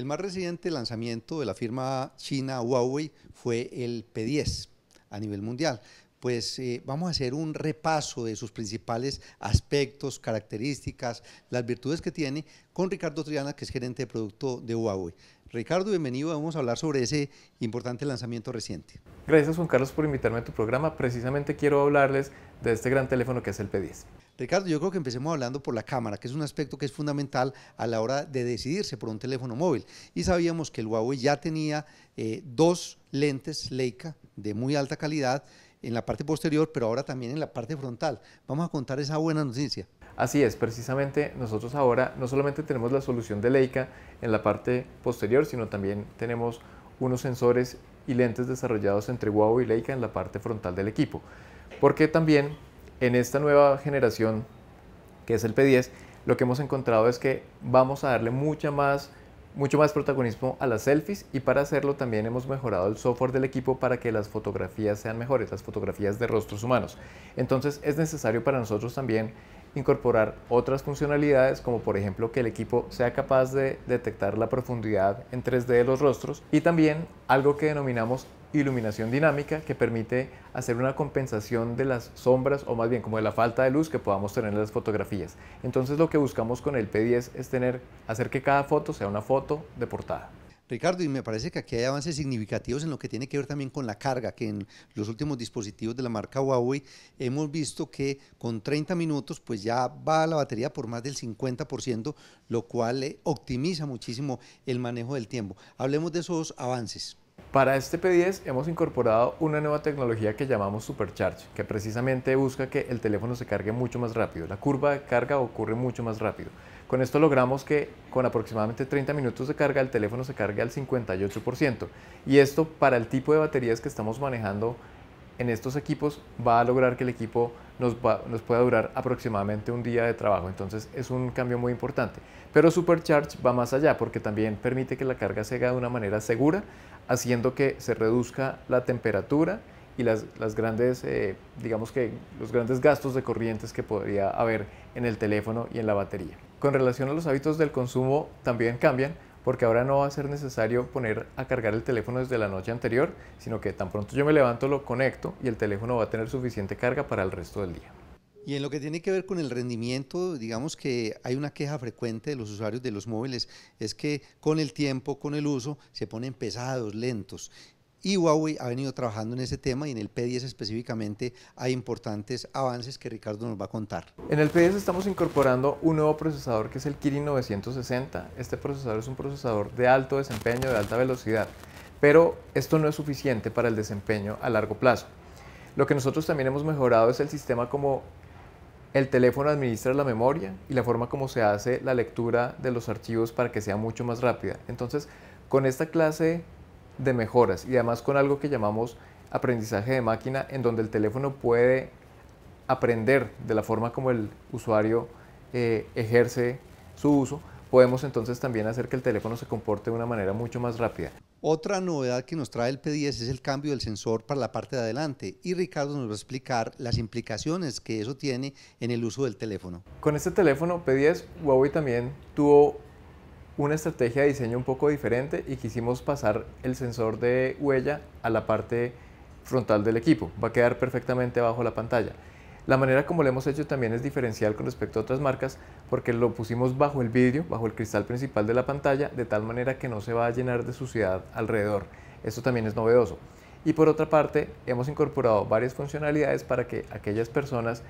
El más reciente lanzamiento de la firma china Huawei fue el P10 a nivel mundial, pues eh, vamos a hacer un repaso de sus principales aspectos, características, las virtudes que tiene con Ricardo Triana, que es gerente de producto de Huawei. Ricardo, bienvenido. Vamos a hablar sobre ese importante lanzamiento reciente. Gracias, Juan Carlos, por invitarme a tu programa. Precisamente quiero hablarles de este gran teléfono que es el P10. Ricardo, yo creo que empecemos hablando por la cámara, que es un aspecto que es fundamental a la hora de decidirse por un teléfono móvil. Y sabíamos que el Huawei ya tenía eh, dos lentes Leica de muy alta calidad en la parte posterior, pero ahora también en la parte frontal. Vamos a contar esa buena noticia. Así es, precisamente nosotros ahora no solamente tenemos la solución de Leica en la parte posterior, sino también tenemos unos sensores y lentes desarrollados entre Huawei y Leica en la parte frontal del equipo. Porque también en esta nueva generación, que es el P10, lo que hemos encontrado es que vamos a darle mucha más mucho más protagonismo a las selfies y para hacerlo también hemos mejorado el software del equipo para que las fotografías sean mejores, las fotografías de rostros humanos. Entonces es necesario para nosotros también incorporar otras funcionalidades como por ejemplo que el equipo sea capaz de detectar la profundidad en 3D de los rostros y también algo que denominamos iluminación dinámica que permite hacer una compensación de las sombras o más bien como de la falta de luz que podamos tener en las fotografías. Entonces lo que buscamos con el P10 es tener, hacer que cada foto sea una foto de portada. Ricardo, y me parece que aquí hay avances significativos en lo que tiene que ver también con la carga, que en los últimos dispositivos de la marca Huawei hemos visto que con 30 minutos pues ya va la batería por más del 50%, lo cual eh, optimiza muchísimo el manejo del tiempo. Hablemos de esos avances. Para este P10 hemos incorporado una nueva tecnología que llamamos Supercharge, que precisamente busca que el teléfono se cargue mucho más rápido. La curva de carga ocurre mucho más rápido. Con esto logramos que con aproximadamente 30 minutos de carga el teléfono se cargue al 58%. Y esto para el tipo de baterías que estamos manejando en estos equipos va a lograr que el equipo nos, pueda durar aproximadamente un día de trabajo. Entonces es un cambio muy importante. Pero Supercharge va más allá porque también permite que la carga se haga de una manera segura, haciendo que se reduzca la temperatura y las, grandes, eh, digamos que los grandes gastos de corrientes que podría haber en el teléfono y en la batería. Con relación a los hábitos del consumo también cambian porque ahora no va a ser necesario poner a cargar el teléfono desde la noche anterior, sino que tan pronto yo me levanto lo conecto y el teléfono va a tener suficiente carga para el resto del día. Y en lo que tiene que ver con el rendimiento, digamos que hay una queja frecuente de los usuarios de los móviles, es que con el tiempo, con el uso, se ponen pesados, lentos. Y Huawei ha venido trabajando en ese tema y en el P10 específicamente hay importantes avances que Ricardo nos va a contar. En el P10 estamos incorporando un nuevo procesador que es el Kirin 960. Este procesador es un procesador de alto desempeño, de alta velocidad, pero esto no es suficiente para el desempeño a largo plazo. Lo que nosotros también hemos mejorado es el sistema como el teléfono administra la memoria y la forma como se hace la lectura de los archivos para que sea mucho más rápida. Entonces, con esta clase de mejoras y además con algo que llamamos aprendizaje de máquina en donde el teléfono puede aprender de la forma como el usuario eh, ejerce su uso, podemos entonces también hacer que el teléfono se comporte de una manera mucho más rápida. Otra novedad que nos trae el P10 es el cambio del sensor para la parte de adelante y Ricardo nos va a explicar las implicaciones que eso tiene en el uso del teléfono. Con este teléfono P10, Huawei también tuvo una estrategia de diseño un poco diferente y quisimos pasar el sensor de huella a la parte frontal del equipo. Va a quedar perfectamente bajo la pantalla. La manera como lo hemos hecho también es diferencial con respecto a otras marcas porque lo pusimos bajo el vidrio, bajo el cristal principal de la pantalla, de tal manera que no se va a llenar de suciedad alrededor. Esto también es novedoso. Y por otra parte, hemos incorporado varias funcionalidades para que aquellas personas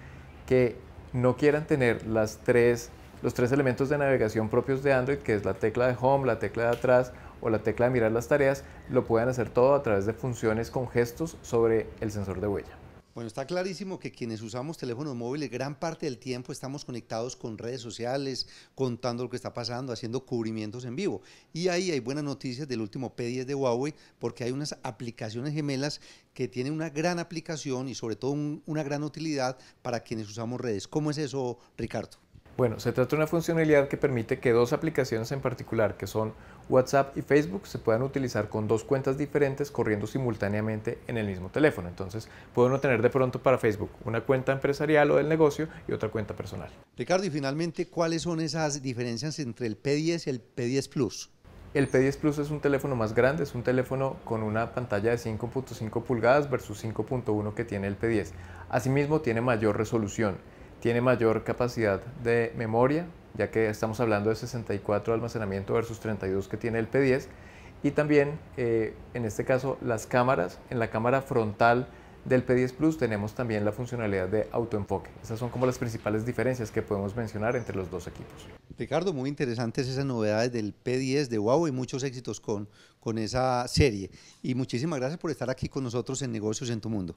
que no quieran tener las tres los tres elementos de navegación propios de Android, que es la tecla de Home, la tecla de atrás o la tecla de mirar las tareas, lo pueden hacer todo a través de funciones con gestos sobre el sensor de huella. Bueno, está clarísimo que quienes usamos teléfonos móviles gran parte del tiempo estamos conectados con redes sociales, contando lo que está pasando, haciendo cubrimientos en vivo. Y ahí hay buenas noticias del último P10 de Huawei porque hay unas aplicaciones gemelas que tienen una gran aplicación y sobre todo una gran utilidad para quienes usamos redes. ¿Cómo es eso, Ricardo? Bueno, se trata de una funcionalidad que permite que dos aplicaciones en particular, que son WhatsApp y Facebook, se puedan utilizar con dos cuentas diferentes corriendo simultáneamente en el mismo teléfono. Entonces, puede uno tener de pronto para Facebook una cuenta empresarial o del negocio y otra cuenta personal. Ricardo, y finalmente, ¿cuáles son esas diferencias entre el P10 y el P10 Plus? El P10 Plus es un teléfono más grande, es un teléfono con una pantalla de 5.5 pulgadas versus 5.1 que tiene el P10. Asimismo, tiene mayor resolución tiene mayor capacidad de memoria, ya que estamos hablando de 64 de almacenamiento versus 32 que tiene el P10. Y también, eh, en este caso, las cámaras. En la cámara frontal del P10 Plus tenemos también la funcionalidad de autoenfoque. Esas son como las principales diferencias que podemos mencionar entre los dos equipos. Ricardo, muy interesantes esas novedades del P10 de Huawei, muchos éxitos con, con esa serie. Y muchísimas gracias por estar aquí con nosotros en Negocios en tu Mundo.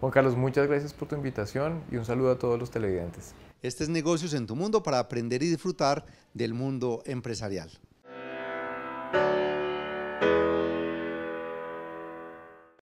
Juan Carlos, muchas gracias por tu invitación y un saludo a todos los televidentes. Este es Negocios en tu Mundo para aprender y disfrutar del mundo empresarial.